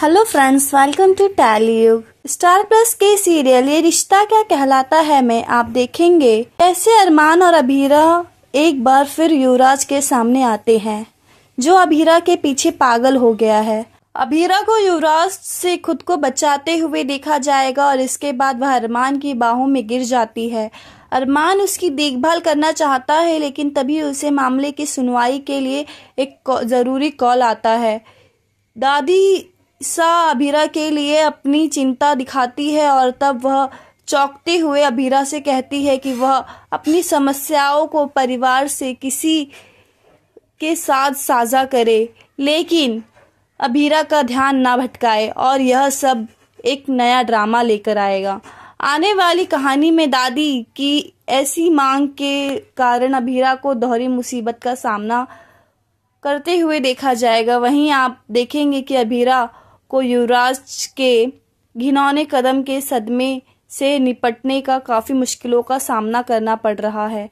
hello friends welcome to Yug Star Plus के serial Yeh Rishta क्या कहलाता है में आप देखेंगे कैसे अरमान और अभीरा एक बार फिर युवराज के सामने आते हैं जो अभीरा के पीछे पागल हो गया है अभीरा को युवराज से खुद को बचाते हुए देखा जाएगा और इसके बाद वह अरमान की बाहों में गिर जाती है अरमान उसकी देखभाल करना चाहता है लेकिन तभी उसे मामले की सुनवाई के लिए एक ज़रूरी कॉल आता है दादी सा अभीरा के लिए अपनी चिंता दिखाती है और तब वह चौंकते हुए अभीरा से कहती है कि वह अपनी समस्याओं को परिवार से किसी के साथ साझा करे लेकिन अभीरा का ध्यान ना भटकाए और यह सब एक नया ड्रामा लेकर आएगा आने वाली कहानी में दादी की ऐसी मांग के कारण अभीरा को दोहरी मुसीबत का सामना करते हुए देखा जाएगा वहीं आप देखेंगे कि अभीरा को युवराज के घिनौने कदम के सदमे से निपटने का काफ़ी मुश्किलों का सामना करना पड़ रहा है